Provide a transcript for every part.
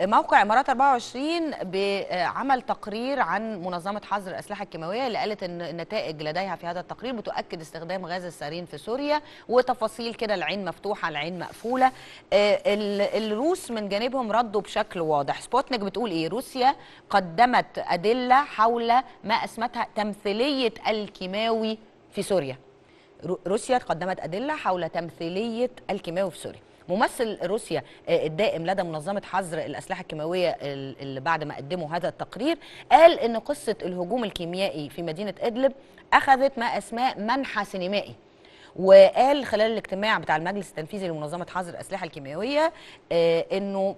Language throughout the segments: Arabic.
موقع امارات 24 عمل تقرير عن منظمه حظر الاسلحه الكيماويه اللي قالت ان النتائج لديها في هذا التقرير بتؤكد استخدام غاز السارين في سوريا وتفاصيل كده العين مفتوحه العين مقفوله آه، الروس من جانبهم ردوا بشكل واضح سبوتنيك بتقول ايه روسيا قدمت ادله حول ما اسمتها تمثيليه الكيماوي في سوريا روسيا قدمت ادله حول تمثيليه الكيماوي في سوريا ممثل روسيا آه، الدائم لدى منظمه حظر الاسلحه الكيماويه اللي بعد ما قدموا هذا التقرير قال ان قصه الهجوم الكيميائي في مدينه ادلب اخذت ما اسماء منحى سينمائي وقال خلال الاجتماع بتاع المجلس التنفيذي لمنظمه حظر الاسلحه الكيماويه آه، انه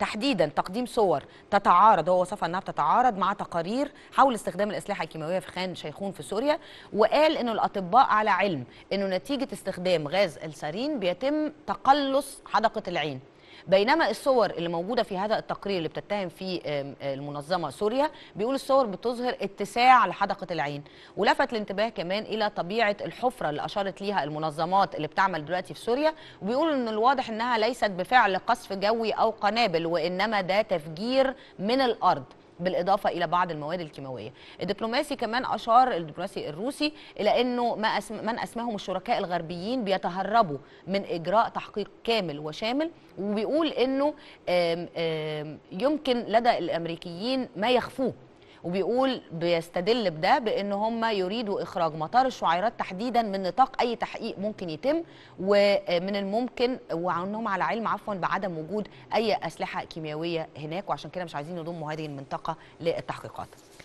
تحديدا تقديم صور تتعارض هو وصفها انها بتتعارض مع تقارير حول استخدام الاسلحه الكيماويه في خان شيخون في سوريا وقال انه الاطباء على علم انه نتيجه استخدام غاز السارين بيتم تقلص حدقه العين بينما الصور اللي موجوده في هذا التقرير اللي بتتهم فيه آه، المنظمه سوريا بيقول الصور بتظهر اتساع لحدقه العين ولفت الانتباه كمان الى طبيعه الحفره اللي اشارت ليها المنظمات اللي بتعمل دلوقتي في سوريا وبيقول ان الواضح انها ليست بفعل قصف جوي او قنابل وانما ده تفجير من الارض بالاضافه الى بعض المواد الكيماويه الدبلوماسي كمان اشار الدبلوماسي الروسي الى انه ما أسم من اسماهم الشركاء الغربيين بيتهربوا من اجراء تحقيق كامل وشامل وبيقول انه يمكن لدى الامريكيين ما يخفوه وبيقول بيستدل بده بان هم يريدوا اخراج مطار الشعيرات تحديدا من نطاق اي تحقيق ممكن يتم ومن الممكن وانهم على علم عفوا بعدم وجود اي اسلحه كيميائيه هناك وعشان كده مش عايزين يضموا هذه المنطقه للتحقيقات